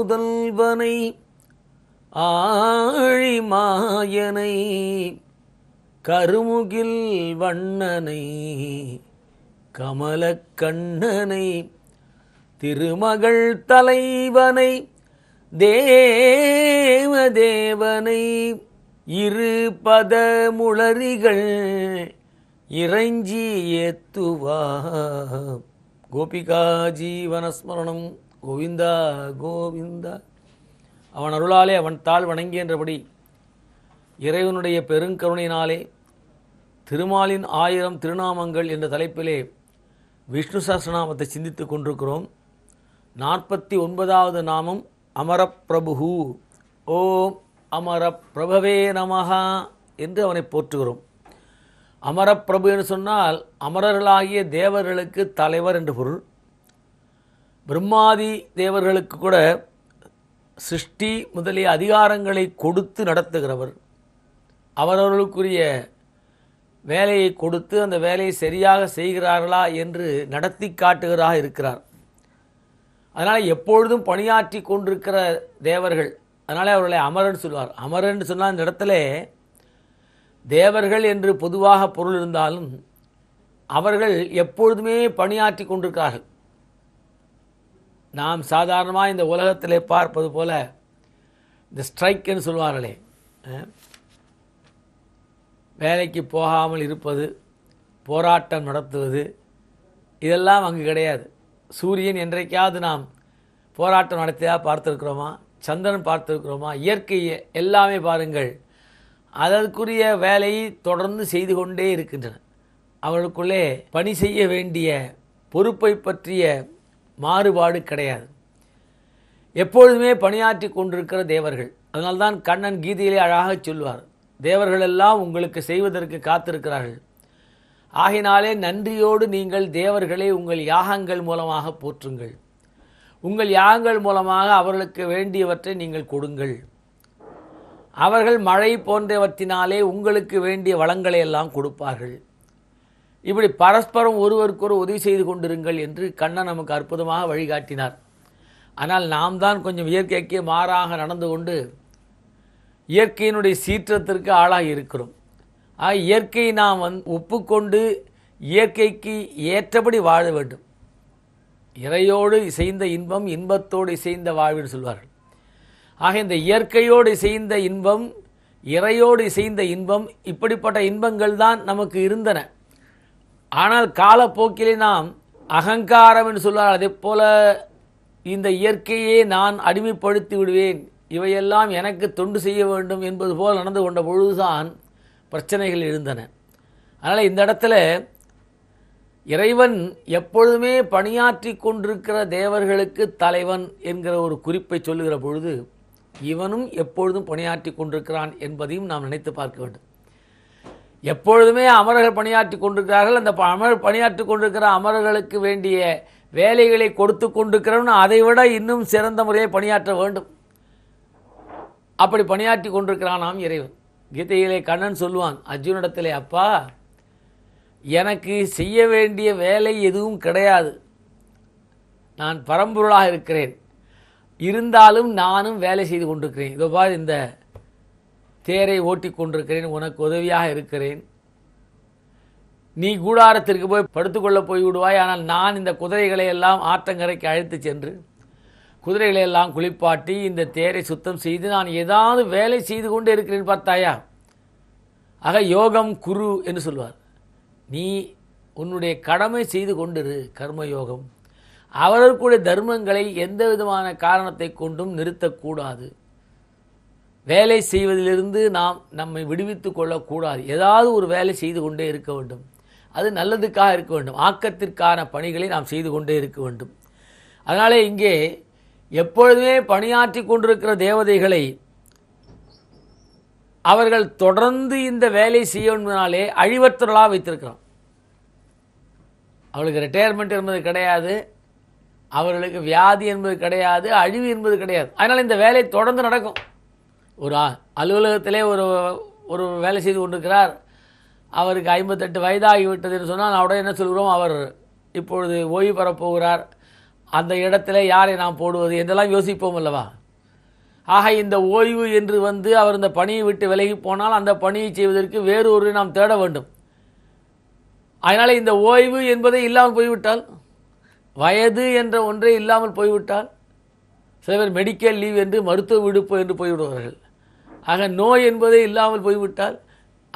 முதல்வனை ஆழி மாயனை கருமுகில் வண்ணனை கமலக்கண்ணனை திருமகள் தலைவனை தேவதேவனை இரு பத முளரிகள் இறைஞ்சி ஏத்துவா கோபிகா ஜீவனஸ்மரணம் கோவிந்தா கோவிந்தா அவன் அருளாலே அவன் தாழ் வணங்கியன்றபடி இறைவனுடைய பெருங்கருணையினாலே திருமாலின் ஆயிரம் திருநாமங்கள் என்ற தலைப்பிலே விஷ்ணு சாஸ்திரநாமத்தை சிந்தித்து கொண்டிருக்கிறோம் நாற்பத்தி ஒன்பதாவது நாமம் அமரப்பிரபு ஓம் அமரப்பிரபவே நமகா என்று அவனை போற்றுகிறோம் அமரப்பிரபு என்று சொன்னால் அமரர்களாகிய தேவர்களுக்கு தலைவர் என்று பொருள் பிரம்மாதி தேவர்களுக்கு கூட சிருஷ்டி முதலிய அதிகாரங்களை கொடுத்து நடத்துகிறவர் அவரவர்களுக்குரிய வேலையை கொடுத்து அந்த வேலையை சரியாக செய்கிறார்களா என்று நடத்தி காட்டுகிறாக இருக்கிறார் அதனால் எப்பொழுதும் பணியாற்றி கொண்டிருக்கிற தேவர்கள் அதனால் அவர்களை அமரன் சொல்வார் அமரன் சொன்னால் இந்த இடத்துல தேவர்கள் என்று பொதுவாக பொருள் இருந்தாலும் அவர்கள் எப்பொழுதுமே பணியாற்றி கொண்டிருக்கார்கள் நாம் சாதாரணமாக இந்த உலகத்திலே பார்ப்பது போல் இந்த ஸ்ட்ரைக்குன்னு சொல்லுவார்களே வேலைக்கு போகாமல் இருப்பது போராட்டம் நடத்துவது இதெல்லாம் அங்கு கிடையாது சூரியன் என்றைக்காவது நாம் போராட்டம் நடத்தியா பார்த்துருக்குறோமா சந்திரன் பார்த்துருக்குறோமா இயற்கை எல்லாமே பாருங்கள் அதற்குரிய வேலையை தொடர்ந்து செய்து கொண்டே இருக்கின்றன அவர்களுக்குள்ளே பணி செய்ய வேண்டிய பொறுப்பை பற்றிய மாறுபாடு கிடையாது எப்பொழுதுமே பணியாற்றி கொண்டிருக்கிற தேவர்கள் அதனால்தான் கண்ணன் கீதையிலே அழகாக சொல்வார் தேவர்கள் எல்லாம் உங்களுக்கு செய்வதற்கு காத்திருக்கிறார்கள் ஆகினாலே நன்றியோடு நீங்கள் தேவர்களை உங்கள் யாகங்கள் மூலமாக போற்றுங்கள் உங்கள் யாகங்கள் மூலமாக அவர்களுக்கு வேண்டியவற்றை நீங்கள் கொடுங்கள் அவர்கள் மழை போன்றவற்றினாலே உங்களுக்கு வேண்டிய வளங்களை எல்லாம் கொடுப்பார்கள் இப்படி பரஸ்பரம் ஒருவருக்கொரு உதவி செய்து கொண்டிருங்கள் என்று கண்ணன் நமக்கு அற்புதமாக வழிகாட்டினார் ஆனால் நாம் தான் கொஞ்சம் இயற்கைக்கு மாறாக நடந்து கொண்டு இயற்கையினுடைய சீற்றத்திற்கு ஆளாக இருக்கிறோம் ஆக இயற்கையை நாம் வந் ஒப்புக்கொண்டு இயற்கைக்கு ஏற்றபடி வாழ வேண்டும் இறையோடு இசைந்த இன்பம் இன்பத்தோடு இசைந்த வாழ்வின்னு சொல்வார்கள் ஆக இந்த இயற்கையோடு இசைந்த இன்பம் இறையோடு இசைந்த இன்பம் இப்படிப்பட்ட இன்பங்கள் தான் நமக்கு இருந்தன ஆனால் காலப்போக்கிலே நாம் அகங்காரம் என்று சொல்லால் அதே போல இந்த இயற்கையே நான் அடிமைப்படுத்தி விடுவேன் இவையெல்லாம் எனக்கு தொண்டு செய்ய வேண்டும் என்பது போல் நடந்து கொண்ட பொழுதுதான் பிரச்சனைகள் இருந்தன அதனால் இந்த இடத்துல இறைவன் எப்பொழுதுமே பணியாற்றி கொண்டிருக்கிற தேவர்களுக்கு தலைவன் என்கிற ஒரு குறிப்பை சொல்லுகிற பொழுது இவனும் எப்பொழுதும் பணியாற்றி கொண்டிருக்கிறான் என்பதையும் நாம் நினைத்து பார்க்க வேண்டும் எப்பொழுதுமே அமரர்கள் பணியாற்றி கொண்டிருக்கிறார்கள் அந்த அமர் பணியாற்றி கொண்டிருக்கிற அமரர்களுக்கு வேண்டிய வேலைகளை கொடுத்து கொண்டிருக்கிறவன் அதைவிட இன்னும் சிறந்த முறையை பணியாற்ற வேண்டும் அப்படி பணியாற்றி நாம் இறைவன் கீதையிலே கண்ணன் சொல்லுவான் அர்ஜுனிடத்திலே அப்பா எனக்கு செய்ய வேண்டிய வேலை எதுவும் கிடையாது நான் பரம்பொருளாக இருக்கிறேன் இருந்தாலும் நானும் வேலை செய்து கொண்டிருக்கிறேன் இதோ பாரு இந்த தேரை ஓட்டி கொண்டிருக்கிறேன் உனக்கு உதவியாக இருக்கிறேன் நீ கூடாரத்திற்கு போய் படுத்துக்கொள்ள போய் விடுவாய் ஆனால் நான் இந்த குதிரைகளை எல்லாம் ஆற்றங்கரைக்கு அழைத்து சென்று குதிரைகளை எல்லாம் குளிப்பாட்டி இந்த தேரை சுத்தம் செய்து நான் ஏதாவது வேலை செய்து கொண்டு இருக்கிறேன் பார்த்தாயா ஆக யோகம் குரு என்று சொல்வார் நீ உன்னுடைய கடமை செய்து கொண்டிரு கர்மயோகம் அவர்களுக்குடைய தர்மங்களை எந்த விதமான காரணத்தை கொண்டும் நிறுத்தக்கூடாது வேலை செய்வதிலிருந்து நாம் நம்மை விடுவித்து கொள்ளக்கூடாது ஏதாவது ஒரு வேலை செய்து கொண்டே இருக்க வேண்டும் அது நல்லதுக்காக இருக்க வேண்டும் ஆக்கத்திற்கான பணிகளை நாம் செய்து கொண்டே இருக்க வேண்டும் அதனாலே இங்கே எப்பொழுதுமே பணியாற்றி கொண்டிருக்கிற தேவதைகளை அவர்கள் தொடர்ந்து இந்த வேலை செய்யணும்னாலே அழிவற்றலாக வைத்திருக்கிறோம் அவளுக்கு ரிட்டையர்மெண்ட் என்பது கிடையாது அவர்களுக்கு வியாதி என்பது கிடையாது அழிவு என்பது கிடையாது அதனால் இந்த வேலை தொடர்ந்து நடக்கும் ஒரு அலுவலகத்திலே ஒரு ஒரு வேலை செய்து கொண்டிருக்கிறார் அவருக்கு ஐம்பத்தெட்டு வயதாகிவிட்டதுன்னு சொன்னால் நான் என்ன சொல்கிறோம் அவர் இப்பொழுது ஓய்வு பெறப்போகிறார் அந்த இடத்துல யாரை நாம் போடுவது என்றெல்லாம் யோசிப்போம் அல்லவா ஆக இந்த ஓய்வு என்று வந்து அவர் இந்த பணியை விட்டு விலகி போனால் அந்த பணியை செய்வதற்கு வேறு ஒரு நாம் தேட வேண்டும் அதனால் இந்த ஓய்வு என்பதை இல்லாமல் போய்விட்டால் வயது என்ற ஒன்றே இல்லாமல் போய்விட்டால் சில பேர் மெடிக்கல் லீவ் என்று மருத்துவ விடுப்பு என்று போய்விடுவார்கள் ஆக நோய் என்பதே இல்லாமல் போய்விட்டால்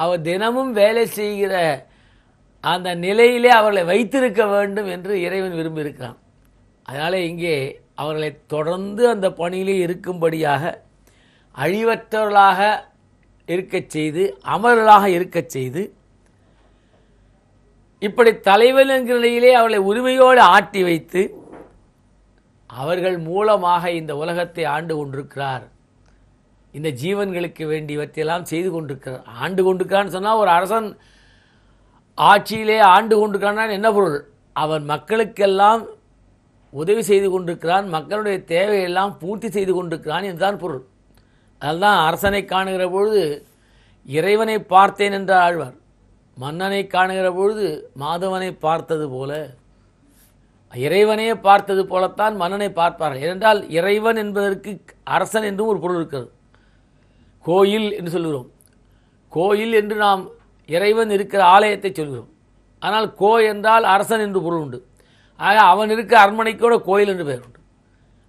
அவர் தினமும் வேலை செய்கிற அந்த நிலையிலே அவர்களை வைத்திருக்க வேண்டும் என்று இறைவன் விரும்பியிருக்கிறான் அதனால் இங்கே அவர்களை தொடர்ந்து அந்த பணியிலே இருக்கும்படியாக அழிவற்றவர்களாக இருக்கச் செய்து அமர்களாக இருக்கச் செய்து இப்படி தலைவன் என்கிற நிலையிலே அவர்களை உரிமையோடு ஆட்டி வைத்து அவர்கள் மூலமாக இந்த உலகத்தை ஆண்டு கொண்டிருக்கிறார் இந்த ஜீவன்களுக்கு வேண்டியவற்றையெல்லாம் செய்து கொண்டிருக்கிறார் ஆண்டு கொண்டிருக்கான்னு சொன்னால் ஒரு அரசன் ஆட்சியிலே ஆண்டு கொண்டிருக்கான்னா என்ன பொருள் அவன் மக்களுக்கெல்லாம் உதவி செய்து கொண்டிருக்கிறான் மக்களுடைய தேவையெல்லாம் பூர்த்தி செய்து கொண்டிருக்கிறான் என்றுதான் பொருள் அதனால்தான் அரசனை காணுகிற பொழுது இறைவனை பார்த்தேன் என்று ஆழ்வார் மன்னனை காணுகிற பொழுது மாதவனை பார்த்தது போல இறைவனையே பார்த்தது போலத்தான் மன்னனை பார்ப்பார்கள் ஏனென்றால் இறைவன் என்பதற்கு அரசன் என்றும் ஒரு பொருள் இருக்கிறது கோயில் என்று சொல்கிறோம் கோயில் என்று நாம் இறைவன் இருக்கிற ஆலயத்தை சொல்கிறோம் ஆனால் கோ என்றால் அரசன் என்று பொருள் உண்டு ஆக அவன் இருக்க அரண்மனைக்கூட கோயில் என்று பெயர் உண்டு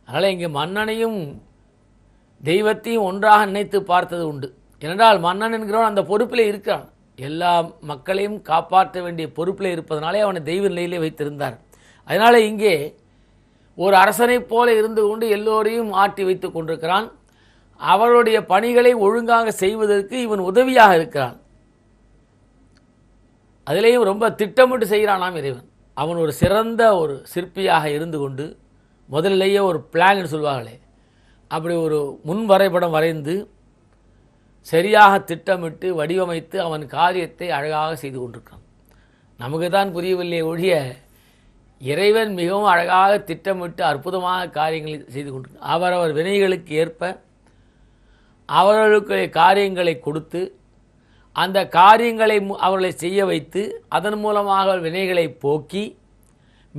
அதனால் இங்கே மன்னனையும் தெய்வத்தையும் ஒன்றாக நினைத்து பார்த்தது உண்டு ஏனென்றால் மன்னன் என்கிறவன் அந்த பொறுப்பில் இருக்கிறான் எல்லா மக்களையும் காப்பாற்ற வேண்டிய பொறுப்பில் இருப்பதனாலே அவனை தெய்வ நிலையிலே வைத்திருந்தார் அதனால் இங்கே ஒரு அரசனைப் போல இருந்து கொண்டு எல்லோரையும் ஆட்டி வைத்து கொண்டிருக்கிறான் அவளுடைய பணிகளை ஒழுங்காக செய்வதற்கு இவன் உதவியாக இருக்கிறான் அதிலேயும் ரொம்ப திட்டமிட்டு செய்கிறானாம் இறைவன் அவன் ஒரு சிறந்த ஒரு சிற்பியாக இருந்து கொண்டு முதல்லையே ஒரு பிளான்னு சொல்வார்களே அப்படி ஒரு முன் வரைபடம் வரைந்து சரியாக திட்டமிட்டு வடிவமைத்து அவன் காரியத்தை அழகாக செய்து கொண்டிருக்கான் நமக்கு தான் புரியவில்லை ஒழிய இறைவன் மிகவும் அழகாக திட்டமிட்டு அற்புதமாக காரியங்களை செய்து கொண்டிருக்கான் அவரவர் வினைகளுக்கு ஏற்ப அவர்களுக்கு காரியங்களை கொடுத்து அந்த காரியங்களை அவர்களை செய்ய வைத்து அதன் மூலமாக வினைகளை போக்கி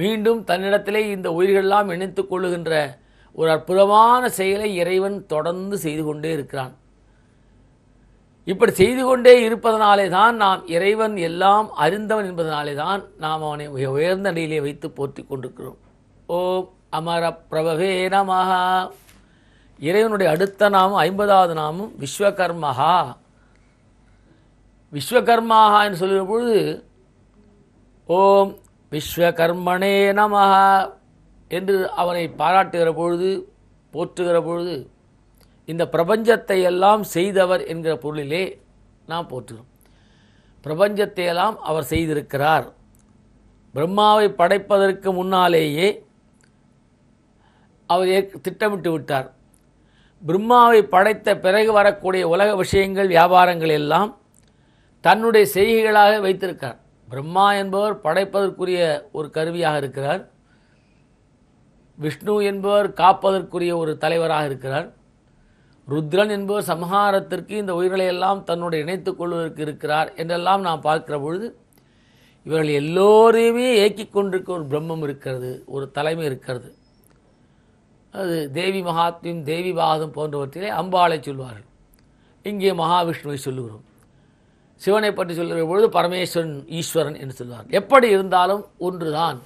மீண்டும் தன்னிடத்திலே இந்த உயிர்களெல்லாம் இணைத்து கொள்ளுகின்ற ஒரு அற்புதமான செயலை இறைவன் தொடர்ந்து செய்து கொண்டே இருக்கிறான் இப்படி செய்து கொண்டே இருப்பதனாலே தான் நாம் இறைவன் எல்லாம் அறிந்தவன் என்பதனாலே தான் நாம் அவனை உயர்ந்த நிலையிலே வைத்து போற்றி கொண்டிருக்கிறோம் ஓம் அமர பிரபவே நமஹா இறைவனுடைய அடுத்த நாமம் ஐம்பதாவது நாமம் விஸ்வகர்மஹா விஸ்வகர்மாக என்று சொல்லுகிற பொழுது ஓம் விஸ்வகர்மனே நமஹா என்று அவனை பாராட்டுகிற பொழுது போற்றுகிற பொழுது இந்த பிரபஞ்சத்தை எல்லாம் செய்தவர் என்கிற பொருளிலே நாம் போற்றுகிறோம் பிரபஞ்சத்தை எல்லாம் அவர் செய்திருக்கிறார் பிரம்மாவை படைப்பதற்கு முன்னாலேயே அவர் திட்டமிட்டு விட்டார் பிரம்மாவை படைத்த பிறகு வரக்கூடிய உலக விஷயங்கள் வியாபாரங்கள் எல்லாம் தன்னுடைய செய்கைகளாக வைத்திருக்கார் பிரம்மா என்பவர் படைப்பதற்குரிய ஒரு கருவியாக இருக்கிறார் விஷ்ணு என்பவர் காப்பதற்குரிய ஒரு தலைவராக இருக்கிறார் ருத்ரன் என்பவர் சம்ஹாரத்திற்கு இந்த உயிர்களை எல்லாம் தன்னுடைய இணைத்துக் கொள்வதற்கு இருக்கிறார் என்றெல்லாம் நாம் பார்க்கிற பொழுது இவர்கள் எல்லோரையுமே இயக்கிக் கொண்டிருக்க ஒரு பிரம்மம் இருக்கிறது ஒரு தலைமை இருக்கிறது அது தேவி மகாத்மியம் தேவி பாகதம் போன்றவற்றிலே அம்பாளை சொல்வார்கள் இங்கே மகாவிஷ்ணுவை சொல்லுகிறோம் சிவனை பற்றி சொல்கிற பொழுது பரமேஸ்வரன் ஈஸ்வரன் என்று சொல்வார் எப்படி இருந்தாலும் ஒன்றுதான்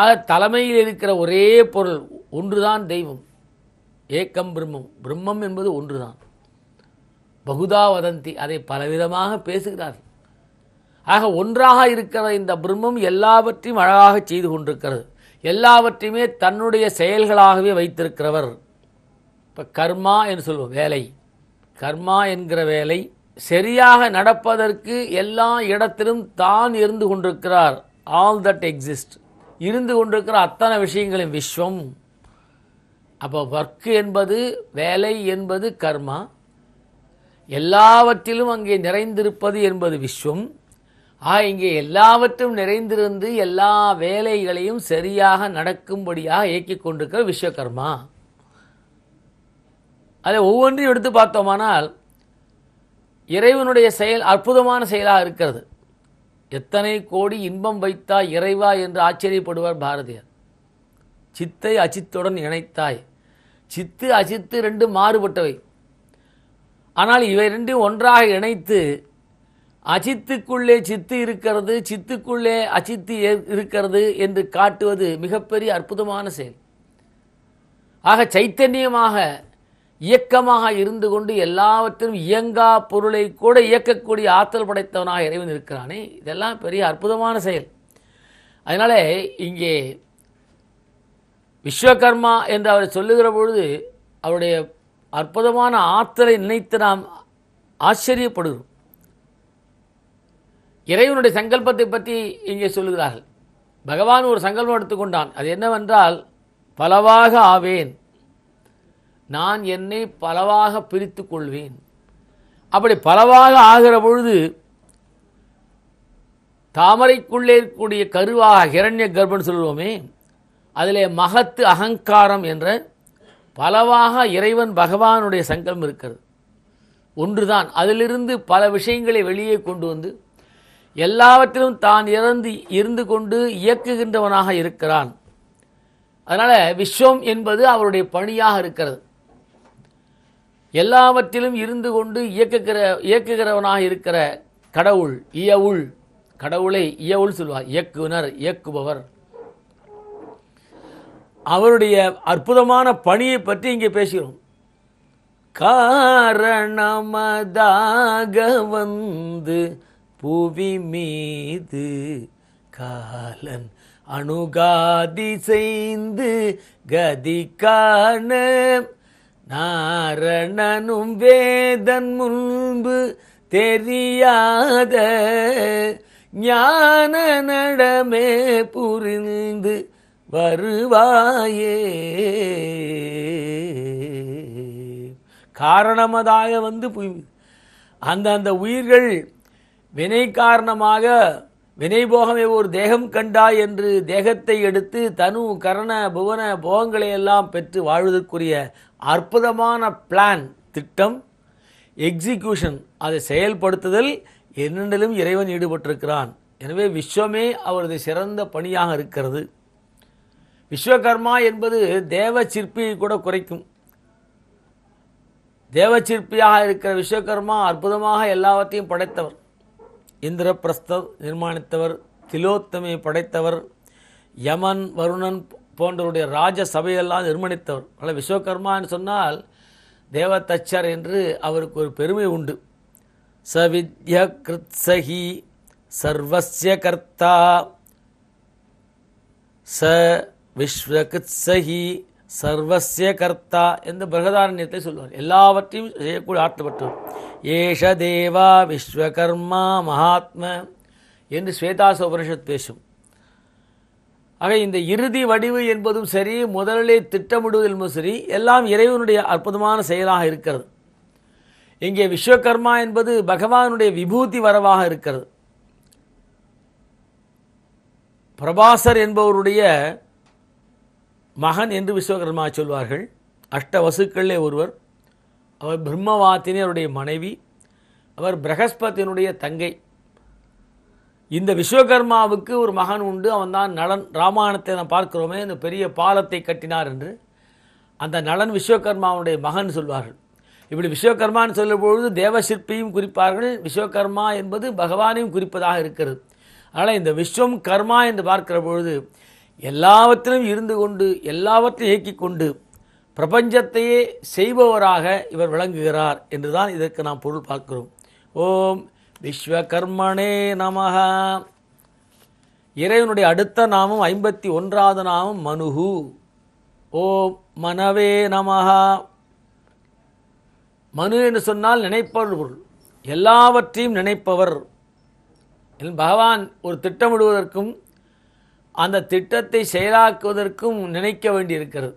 ஆக தலைமையில் இருக்கிற ஒரே பொருள் ஒன்றுதான் தெய்வம் ஏக்கம் பிரம்மம் பிரம்மம் என்பது ஒன்றுதான் பகுதா வதந்தி அதை பலவிதமாக பேசுகிறார் ஆக ஒன்றாக இருக்கிற இந்த பிரம்மம் எல்லாவற்றையும் அழகாக செய்து கொண்டிருக்கிறது எல்லாவற்றையுமே தன்னுடைய செயல்களாகவே வைத்திருக்கிறவர் இப்போ கர்மா என்று சொல்வோம் வேலை கர்மா என்கிற வேலை சரியாக நடப்பதற்கு எல்லா இடத்திலும் தான் இருந்து கொண்டிருக்கிறார் ஆல் தட் எக்ஸிஸ்ட் இருந்து கொண்டிருக்கிற அத்தனை விஷயங்களும் விஸ்வம் அப்போ ஒர்க்கு என்பது வேலை என்பது கர்மா எல்லாவற்றிலும் அங்கே நிறைந்திருப்பது என்பது விஸ்வம் ஆ இங்கே எல்லாவற்றும் நிறைந்திருந்து எல்லா வேலைகளையும் சரியாக நடக்கும்படியாக இயக்கி கொண்டிருக்க விஸ்வகர்மா அதை ஒவ்வொன்றையும் எடுத்து பார்த்தோமானால் இறைவனுடைய செயல் அற்புதமான செயலாக இருக்கிறது எத்தனை கோடி இன்பம் வைத்தாய் இறைவா என்று ஆச்சரியப்படுவார் பாரதியார் சித்தை அச்சித்துடன் இணைத்தாய் சித்து அசித்து ரெண்டு மாறுபட்டவை ஆனால் இவை ரெண்டும் ஒன்றாக இணைத்து அஜித்துக்குள்ளே சித்து இருக்கிறது சித்துக்குள்ளே அஜித்து இருக்கிறது என்று காட்டுவது மிகப்பெரிய அற்புதமான செயல் ஆக சைத்தன்யமாக இயக்கமாக இருந்து கொண்டு எல்லாவற்றிலும் இயங்கா பொருளை கூட இயக்கக்கூடிய ஆற்றல் படைத்தவனாக இறைவன் இருக்கிறானே இதெல்லாம் பெரிய அற்புதமான செயல் அதனால் இங்கே விஸ்வகர்மா என்று அவர் சொல்லுகிற பொழுது அவருடைய அற்புதமான ஆற்றலை நினைத்து நாம் ஆச்சரியப்படுகிறோம் இறைவனுடைய சங்கல்பத்தை பற்றி இங்கே சொல்லுகிறார்கள் பகவான் ஒரு சங்கல்பம் எடுத்துக்கொண்டான் அது என்னவென்றால் பலவாக ஆவேன் நான் என்னை பலவாக பிரித்து கொள்வேன் அப்படி பலவாக ஆகிற பொழுது தாமரைக்குள்ளே இருக்கக்கூடிய கருவாக ஹிரண்ய கர்ப்பன் சொல்லுவோமே அதில் மகத்து அகங்காரம் என்ற பலவாக இறைவன் பகவானுடைய சங்கல்பம் இருக்கிறது ஒன்றுதான் அதிலிருந்து பல விஷயங்களை வெளியே கொண்டு வந்து எல்லாவற்றிலும் தான் இறந்து இருந்து கொண்டு இயக்குகின்றவனாக இருக்கிறான் அதனால் விஸ்வம் என்பது அவருடைய பணியாக இருக்கிறது எல்லாவற்றிலும் இருந்து கொண்டு இயக்குகிற இயக்குகிறவனாக இருக்கிற கடவுள் இயவுள் கடவுளை இயவுள் சொல்வார் இயக்குனர் இயக்குபவர் அவருடைய அற்புதமான பணியை பற்றி இங்கே பேசுகிறோம் காரணமதாக வந்து புவி மீது காலன் அணுகாதி செய்து கதி காண நாரணனும் வேதன் முன்பு தெரியாத ஞான நடமே புரிந்து வருவாயே காரணமதாக வந்து அந்த அந்த உயிர்கள் வினை காரணமாக வினை போகமே ஒரு தேகம் கண்டா என்று தேகத்தை எடுத்து தனு கரண புவன போகங்களை எல்லாம் பெற்று வாழ்வதற்குரிய அற்புதமான பிளான் திட்டம் எக்ஸிக்யூஷன் அதை செயல்படுத்துதல் என்னென்னிலும் இறைவன் ஈடுபட்டிருக்கிறான் எனவே விஸ்வமே அவரது சிறந்த பணியாக இருக்கிறது விஸ்வகர்மா என்பது தேவ சிற்பியை கூட குறைக்கும் தேவ சிற்பியாக இருக்கிற விஸ்வகர்மா அற்புதமாக எல்லாவற்றையும் படைத்தவர் இந்திரபிரஸ்தர் நிர்மாணித்தவர் திலோத்தமையை படைத்தவர் யமன் வருணன் போன்றவருடைய ராஜ சபையெல்லாம் நிர்மாணித்தவர் ஆனால் விஸ்வகர்மான்னு சொன்னால் தேவதச்சர் என்று அவருக்கு ஒரு பெருமை உண்டு ச வித்ய கிருத்சகி சர்வசிய கர்த்தா ச விஸ்வகிருத்சகி சர்வசிய கர்த்தா என்று பிரகதாரண்யத்தை சொல்வார் எல்லாவற்றையும் செய்யக்கூடிய ஆற்றப்பட்டவர் ஏஷ தேவா விஸ்வகர்மா மகாத்ம என்று ஸ்வேதாச உபனிஷத் பேசும் ஆக இந்த இறுதி வடிவு என்பதும் சரி முதலிலே திட்டமிடுவது என்பதும் சரி எல்லாம் இறைவனுடைய அற்புதமான செயலாக இருக்கிறது இங்கே விஸ்வகர்மா என்பது பகவானுடைய விபூதி வரவாக இருக்கிறது பிரபாசர் என்பவருடைய மகன் என்று விஸ்வகர்மா சொல்வார்கள் அஷ்ட வசுக்களே ஒருவர் அவர் பிரம்மவாத்தினருடைய மனைவி அவர் பிரகஸ்பத்தினுடைய தங்கை இந்த விஸ்வகர்மாவுக்கு ஒரு மகன் உண்டு அவன் தான் நலன் ராமாயணத்தை நான் பார்க்கிறோமே இந்த பெரிய பாலத்தை கட்டினார் என்று அந்த நலன் விஸ்வகர்மாவுடைய மகன் சொல்வார்கள் இப்படி விஸ்வகர்மான்னு சொல்லும் பொழுது தேவசிற்பியும் குறிப்பார்கள் விஸ்வகர்மா என்பது பகவானையும் குறிப்பதாக இருக்கிறது அதனால் இந்த விஸ்வம் கர்மா என்று பார்க்கிற பொழுது எல்லாவற்றிலும் இருந்து கொண்டு எல்லாவற்றையும் இயக்கிக் கொண்டு பிரபஞ்சத்தையே செய்பவராக இவர் விளங்குகிறார் என்றுதான் இதற்கு நாம் பொருள் பார்க்கிறோம் ஓம் விஸ்வகர்மனே நமக இறைவனுடைய அடுத்த நாமம் ஐம்பத்தி ஒன்றாவது நாமம் மனுகு ஓம் மனவே நமகா மனு என்று சொன்னால் நினைப்பவர் பொருள் எல்லாவற்றையும் நினைப்பவர் பகவான் ஒரு திட்டமிடுவதற்கும் அந்த திட்டத்தை செயலாக்குவதற்கும் நினைக்க வேண்டியிருக்கிறது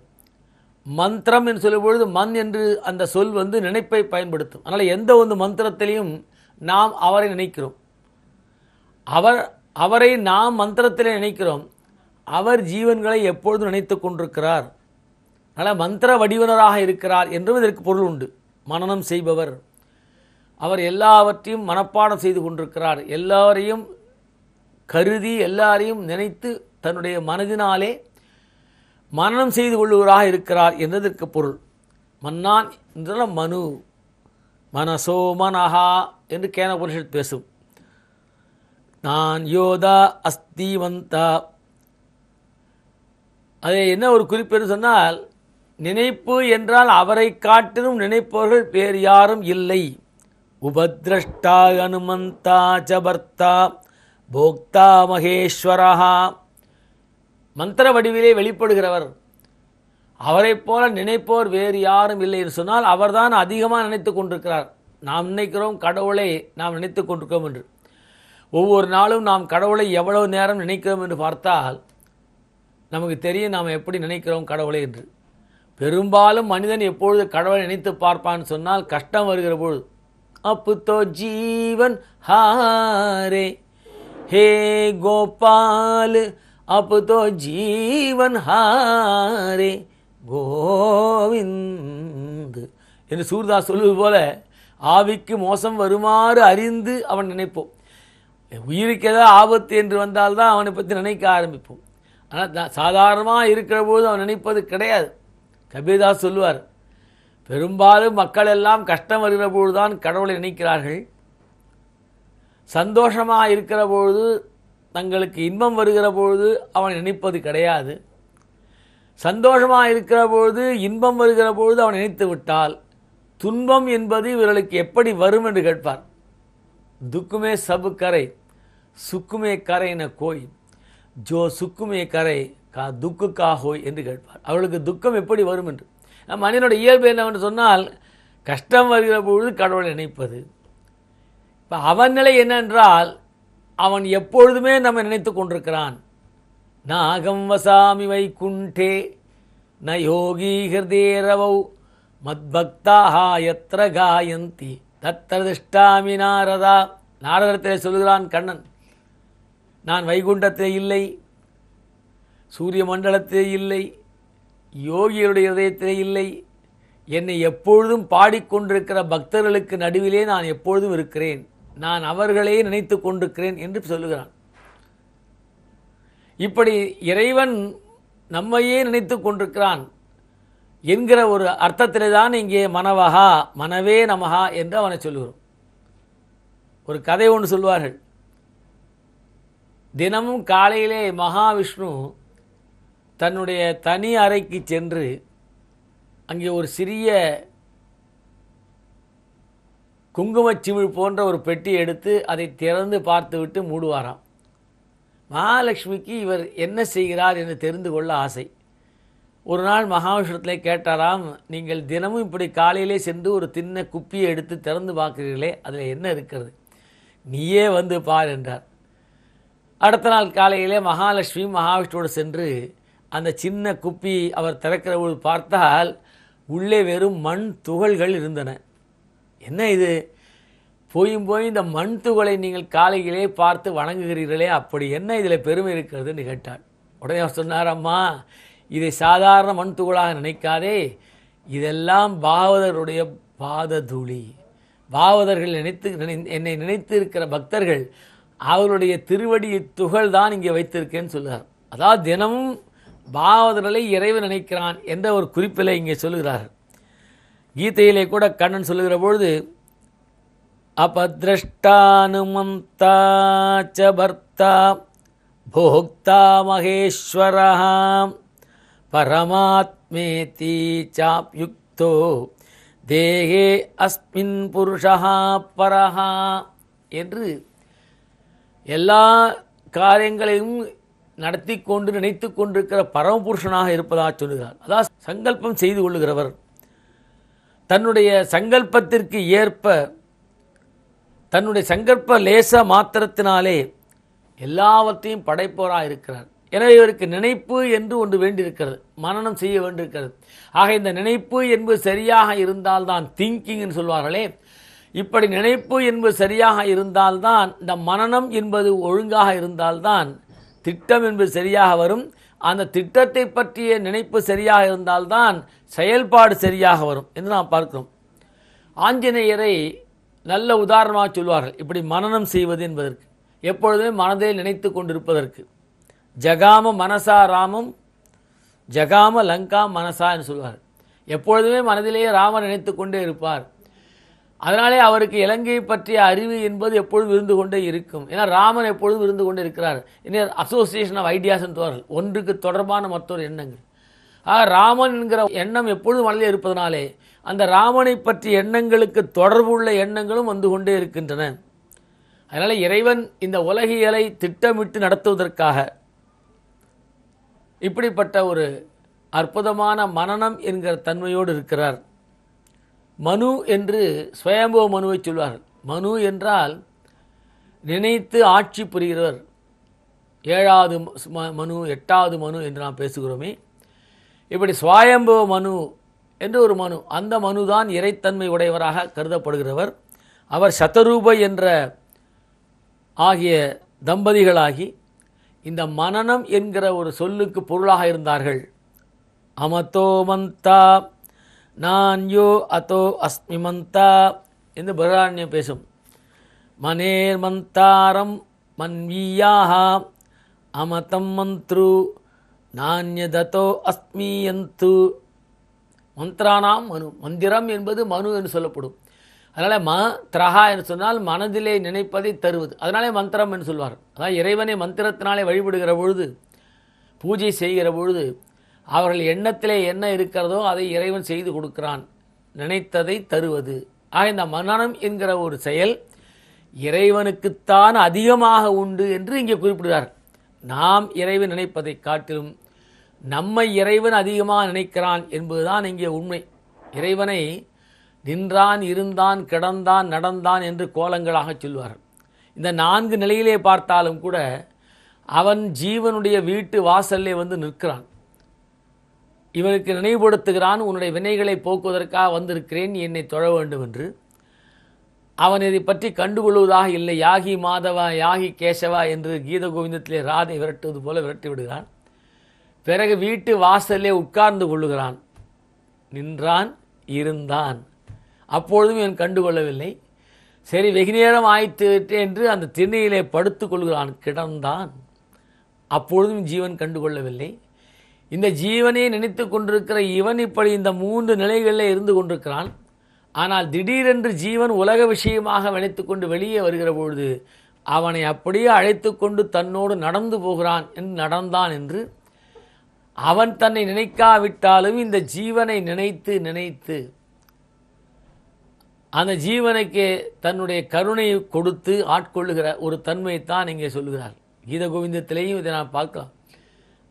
மந்திரம் என்று சொல்லும்பொழுது மண் என்று அந்த சொல் வந்து நினைப்பை பயன்படுத்தும் அதனால் எந்த ஒரு மந்திரத்திலையும் நாம் அவரை நினைக்கிறோம் அவர் அவரை நாம் மந்திரத்தில் நினைக்கிறோம் அவர் ஜீவன்களை எப்பொழுதும் நினைத்து கொண்டிருக்கிறார் அதனால் மந்திர வடிவனராக இருக்கிறார் என்றும் இதற்கு பொருள் உண்டு மனநம் செய்பவர் அவர் எல்லாவற்றையும் மனப்பாடம் செய்து கொண்டிருக்கிறார் எல்லாரையும் கருதி எல்லாரையும் நினைத்து தன்னுடைய மனதினாலே மரணம் செய்து கொள்ளுவராக இருக்கிறார் என்றதற்கு பொருள் மன்னான் என்ற மனு மனசோ மனஹா என்று கேன புருஷன் பேசும் நான் யோதா அஸ்திவந்தா அது என்ன ஒரு குறிப்பென்று சொன்னால் நினைப்பு என்றால் அவரை காட்டிலும் நினைப்பவர்கள் வேறு யாரும் இல்லை உபத்ரஷ்டா அனுமந்தா ஜபர்த்தா போக்தா மகேஸ்வரஹா மந்திர வடிவிலே வெளிப்படுகிறவர் அவரைப் போல நினைப்போர் வேறு யாரும் இல்லை என்று சொன்னால் அவர்தான் அதிகமாக நினைத்து கொண்டிருக்கிறார் நாம் நினைக்கிறோம் கடவுளை நாம் நினைத்து கொண்டிருக்கிறோம் என்று ஒவ்வொரு நாளும் நாம் கடவுளை எவ்வளவு நேரம் நினைக்கிறோம் என்று பார்த்தால் நமக்கு தெரியும் நாம் எப்படி நினைக்கிறோம் கடவுளை என்று பெரும்பாலும் மனிதன் எப்பொழுது கடவுளை நினைத்து பார்ப்பான்னு சொன்னால் கஷ்டம் வருகிற பொழுது அப்புத்தோ ஜீவன் ஹாரே हे गोपाल अब तो ஜீவன் ஹாரே கோவிந்த் என்று சூர்தாஸ் சொல்வது போல ஆவிக்கு மோசம் வருமாறு அறிந்து அவன் நினைப்போம் உயிருக்கு ஏதாவது ஆபத்து என்று வந்தால்தான் அவனை பற்றி நினைக்க ஆரம்பிப்போம் ஆனால் சாதாரணமாக இருக்கிற போது அவன் நினைப்பது கிடையாது கபீர்தாஸ் சொல்லுவார் பெரும்பாலும் மக்கள் எல்லாம் கஷ்டம் வருகிற போதுதான் கடவுளை நினைக்கிறார்கள் சந்தோஷமாக இருக்கிற பொழுது தங்களுக்கு இன்பம் வருகிற பொழுது அவன் நினைப்பது கிடையாது சந்தோஷமாக இருக்கிற பொழுது இன்பம் வருகிற பொழுது அவன் நினைத்து விட்டால் துன்பம் என்பது இவர்களுக்கு எப்படி வரும் என்று கேட்பார் துக்குமே சபு கரை சுக்குமே கரைன கோய் ஜோ சுக்குமே கரை கா துக்கு கா ஹோய் என்று கேட்பார் அவளுக்கு துக்கம் எப்படி வரும் என்று மனிதனோட இயல்பு என்னவென்று சொன்னால் கஷ்டம் வருகிற பொழுது கடவுளை நினைப்பது இப்போ அவன் நிலை என்னென்றால் அவன் எப்பொழுதுமே நம்ம நினைத்து கொண்டிருக்கிறான் நாகம் வசாமி வைக்குண்டே ந யோகி ஹிருதேரவௌ மத்பக்தாக எத்திர காயந்தி தத்ததிஷ்டாமி நாரதா நாரதத்திலே சொல்கிறான் கண்ணன் நான் வைகுண்டத்தில் இல்லை சூரிய மண்டலத்திலே இல்லை யோகியருடைய இதயத்திலே இல்லை என்னை எப்பொழுதும் பாடிக்கொண்டிருக்கிற பக்தர்களுக்கு நடுவிலே நான் எப்பொழுதும் இருக்கிறேன் நான் அவர்களே நினைத்து கொண்டிருக்கிறேன் என்று சொல்லுகிறான் இப்படி இறைவன் நம்மையே நினைத்து கொண்டிருக்கிறான் என்கிற ஒரு அர்த்தத்தில் தான் இங்கே மனவகா மனவே நமகா என்று அவனை சொல்லுகிறோம் ஒரு கதை ஒன்று சொல்வார்கள் தினமும் காலையிலே மகாவிஷ்ணு தன்னுடைய தனி அறைக்கு சென்று அங்கே ஒரு சிறிய குங்குமச் சிமிழ் போன்ற ஒரு பெட்டி எடுத்து அதை திறந்து பார்த்துவிட்டு மூடுவாராம் மகாலட்சுமிக்கு இவர் என்ன செய்கிறார் என்று தெரிந்து கொள்ள ஆசை ஒரு நாள் மகாவிஷ்ணுத்திலே கேட்டாராம் நீங்கள் தினமும் இப்படி காலையிலே சென்று ஒரு தின்ன குப்பியை எடுத்து திறந்து பார்க்குறீர்களே அதில் என்ன இருக்கிறது நீயே வந்து பார் என்றார் அடுத்த நாள் காலையிலே மகாலட்சுமி மகாவிஷ்ணுவோடு சென்று அந்த சின்ன குப்பி அவர் திறக்கிற பொழுது பார்த்தால் உள்ளே வெறும் மண் துகள்கள் இருந்தன என்ன இது போயும் போய் இந்த மண் துகளை நீங்கள் காலையிலே பார்த்து வணங்குகிறீர்களே அப்படி என்ன இதில் பெருமை இருக்கிறதுன்னு கேட்டாள் உடனே அவர் சொன்னார் அம்மா இதை சாதாரண மண் துகளாக நினைக்காதே இதெல்லாம் பாவதருடைய தூளி பாவதர்கள் நினைத்து நினை என்னை நினைத்து இருக்கிற பக்தர்கள் அவருடைய திருவடி துகள் தான் இங்கே வைத்திருக்கேன்னு சொல்லுகிறார் அதாவது தினமும் பாவதர்களை இறைவன் நினைக்கிறான் என்ற ஒரு குறிப்பில் இங்கே சொல்லுகிறார்கள் கீதையிலே கூட கண்ணன் சொல்லுகிற பொழுது அபதிரஷ்டானுமந்தா ச போக்தா மகேஸ்வரா பரமாத்மேதி சாப்யுக்தோ தேகே அஸ்மின் புருஷா பரஹா என்று எல்லா காரியங்களையும் நடத்தி கொண்டு நினைத்து கொண்டிருக்கிற பரமபுருஷனாக இருப்பதாக சொல்லுகிறார் அதான் சங்கல்பம் செய்து கொள்ளுகிறவர் தன்னுடைய சங்கல்பத்திற்கு ஏற்ப தன்னுடைய சங்கல்ப லேச மாத்திரத்தினாலே எல்லாவற்றையும் படைப்போராக இருக்கிறார் எனவே இவருக்கு நினைப்பு என்று ஒன்று வேண்டியிருக்கிறது மனநம் செய்ய வேண்டியிருக்கிறது ஆக இந்த நினைப்பு என்பது சரியாக இருந்தால்தான் திங்கிங்னு சொல்வார்களே இப்படி நினைப்பு என்பது சரியாக இருந்தால்தான் இந்த மனநம் என்பது ஒழுங்காக இருந்தால்தான் திட்டம் என்பது சரியாக வரும் அந்த திட்டத்தை பற்றிய நினைப்பு சரியாக இருந்தால்தான் செயல்பாடு சரியாக வரும் என்று நாம் பார்க்கிறோம் ஆஞ்சநேயரை நல்ல உதாரணமாக சொல்வார்கள் இப்படி மனநம் செய்வது என்பதற்கு எப்பொழுதுமே மனதை நினைத்து கொண்டிருப்பதற்கு ஜகாம மனசா ராமம் ஜகாம லங்கா மனசா என்று சொல்வார் எப்பொழுதுமே மனதிலேயே ராமன் நினைத்து கொண்டே இருப்பார் அதனாலே அவருக்கு இலங்கையை பற்றிய அறிவு என்பது எப்பொழுதும் இருந்து கொண்டே இருக்கும் ஏன்னா ராமன் எப்பொழுதும் இருந்து கொண்டே இருக்கிறார் இன்னும் அசோசியேஷன் ஆஃப் ஐடியாஸ் என்று ஒன்றுக்கு தொடர்பான மற்றொரு எண்ணங்கள் ஆ ராமன் என்கிற எண்ணம் எப்பொழுதும் மனதில் இருப்பதனாலே அந்த ராமனை பற்றிய எண்ணங்களுக்கு தொடர்புள்ள எண்ணங்களும் வந்து கொண்டே இருக்கின்றன அதனால் இறைவன் இந்த உலகியலை திட்டமிட்டு நடத்துவதற்காக இப்படிப்பட்ட ஒரு அற்புதமான மனநம் என்கிற தன்மையோடு இருக்கிறார் மனு என்று ஸ்வயம்புவ மனுவை சொல்வார்கள் மனு என்றால் நினைத்து ஆட்சி புரிகிறவர் ஏழாவது மனு எட்டாவது மனு என்று நாம் பேசுகிறோமே இப்படி சுவாயம்பவ மனு என்று ஒரு மனு அந்த மனு தான் இறைத்தன்மை உடையவராக கருதப்படுகிறவர் அவர் சதரூப என்ற ஆகிய தம்பதிகளாகி இந்த மனநம் என்கிற ஒரு சொல்லுக்கு பொருளாக இருந்தார்கள் அமத்தோ மந்தா நான் யோ அதோ அஸ்மி மந்தா என்று பிரதாரண்யம் பேசும் மனேர் மந்தாரம் மன்வீயாக அமதம் மந்த்ரு நானியதத்தோ அஸ்மியந்து மந்திரானாம் மனு மந்திரம் என்பது மனு என்று சொல்லப்படும் அதனால் ம திரஹா என்று சொன்னால் மனதிலே நினைப்பதை தருவது அதனாலே மந்திரம் என்று சொல்வார் அதான் இறைவனை மந்திரத்தினாலே வழிபடுகிற பொழுது பூஜை செய்கிற பொழுது அவர்கள் எண்ணத்திலே என்ன இருக்கிறதோ அதை இறைவன் செய்து கொடுக்கிறான் நினைத்ததை தருவது ஆக இந்த மனனம் என்கிற ஒரு செயல் இறைவனுக்குத்தான் அதிகமாக உண்டு என்று இங்கே குறிப்பிடுகிறார் நாம் இறைவன் நினைப்பதை காட்டிலும் நம்மை இறைவன் அதிகமாக நினைக்கிறான் என்பதுதான் இங்கே உண்மை இறைவனை நின்றான் இருந்தான் கிடந்தான் நடந்தான் என்று கோலங்களாக சொல்வார்கள் இந்த நான்கு நிலையிலே பார்த்தாலும் கூட அவன் ஜீவனுடைய வீட்டு வாசல்லே வந்து நிற்கிறான் இவனுக்கு நினைவுபடுத்துகிறான் உன்னுடைய வினைகளை போக்குவதற்காக வந்திருக்கிறேன் என்னை தொழ வேண்டும் என்று அவன் இதை பற்றி கண்டுகொள்வதாக இல்லை யாகி மாதவா யாகி கேசவா என்று கீத கோவிந்தத்திலே ராதை விரட்டுவது போல விரட்டி விடுகிறான் பிறகு வீட்டு வாசலே உட்கார்ந்து கொள்ளுகிறான் நின்றான் இருந்தான் அப்பொழுதும் என் கண்டுகொள்ளவில்லை சரி வெகு ஆய்த்து விட்டு என்று அந்த திண்ணையிலே படுத்து கொள்கிறான் கிடந்தான் அப்பொழுதும் ஜீவன் கண்டுகொள்ளவில்லை இந்த ஜீவனை நினைத்து கொண்டிருக்கிற இவன் இப்படி இந்த மூன்று நிலைகளில் இருந்து கொண்டிருக்கிறான் ஆனால் திடீரென்று ஜீவன் உலக விஷயமாக நினைத்து கொண்டு வெளியே வருகிற பொழுது அவனை அப்படியே அழைத்து கொண்டு தன்னோடு நடந்து போகிறான் என்று நடந்தான் என்று அவன் தன்னை நினைக்காவிட்டாலும் இந்த ஜீவனை நினைத்து நினைத்து அந்த ஜீவனுக்கு தன்னுடைய கருணை கொடுத்து ஆட்கொள்ளுகிற ஒரு தன்மை தான் இங்கே சொல்லுகிறார் கீத கோவிந்தத்திலேயும் இதை நான் பார்க்கலாம்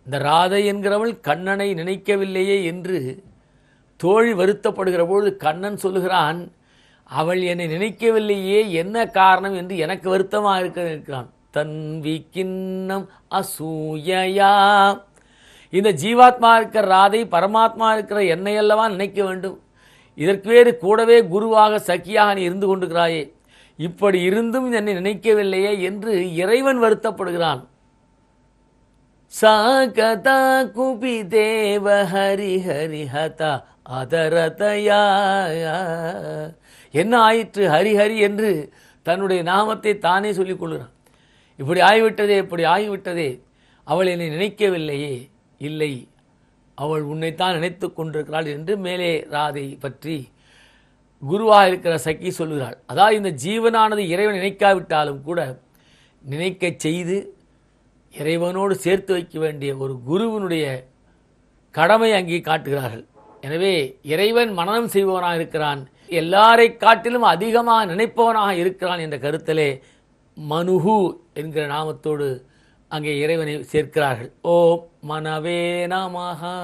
இந்த ராதை என்கிறவள் கண்ணனை நினைக்கவில்லையே என்று தோழி வருத்தப்படுகிற பொழுது கண்ணன் சொல்லுகிறான் அவள் என்னை நினைக்கவில்லையே என்ன காரணம் என்று எனக்கு வருத்தமாக இருக்க இருக்கிறான் தன்வி கிண்ணம் அசூயா இந்த ஜீவாத்மா இருக்கிற ராதை பரமாத்மா இருக்கிற என்னை அல்லவா நினைக்க வேண்டும் இதற்கு வேறு கூடவே குருவாக சக்கியாக நீ இருந்து கொண்டிருக்கிறாயே இப்படி இருந்தும் என்னை நினைக்கவில்லையே என்று இறைவன் வருத்தப்படுகிறான் சாகதா குபி தேவ ஹரி ஹரி ஹதா அதரதயா என்ன ஆயிற்று ஹரிஹரி என்று தன்னுடைய நாமத்தை தானே சொல்லிக் கொள்கிறான் இப்படி ஆகிவிட்டதே இப்படி ஆகிவிட்டதே அவள் என்னை நினைக்கவில்லையே இல்லை அவள் உன்னைத்தான் நினைத்து கொண்டிருக்கிறாள் என்று மேலே ராதை பற்றி குருவாக இருக்கிற சக்கி சொல்கிறாள் அதாவது இந்த ஜீவனானது இறைவன் நினைக்காவிட்டாலும் கூட நினைக்க செய்து இறைவனோடு சேர்த்து வைக்க வேண்டிய ஒரு குருவினுடைய கடமை அங்கே காட்டுகிறார்கள் எனவே இறைவன் மனநம் செய்பவனாக இருக்கிறான் எல்லாரை காட்டிலும் அதிகமாக நினைப்பவனாக இருக்கிறான் என்ற கருத்திலே மனுகு என்கிற நாமத்தோடு அங்கே இறைவனை சேர்க்கிறார்கள் ஓம் மனவே நமஹா